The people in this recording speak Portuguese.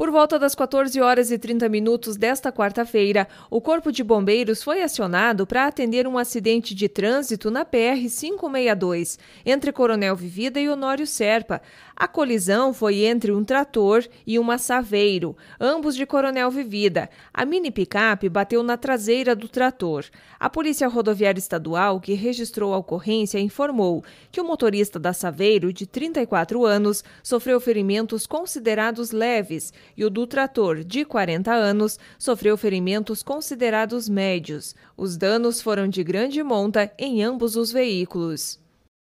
Por volta das 14 horas e 30 minutos desta quarta-feira, o Corpo de Bombeiros foi acionado para atender um acidente de trânsito na PR 562, entre Coronel Vivida e Honório Serpa. A colisão foi entre um trator e uma saveiro, ambos de Coronel Vivida. A mini picape bateu na traseira do trator. A Polícia Rodoviária Estadual, que registrou a ocorrência, informou que o motorista da saveiro, de 34 anos, sofreu ferimentos considerados leves e o do trator, de 40 anos, sofreu ferimentos considerados médios. Os danos foram de grande monta em ambos os veículos.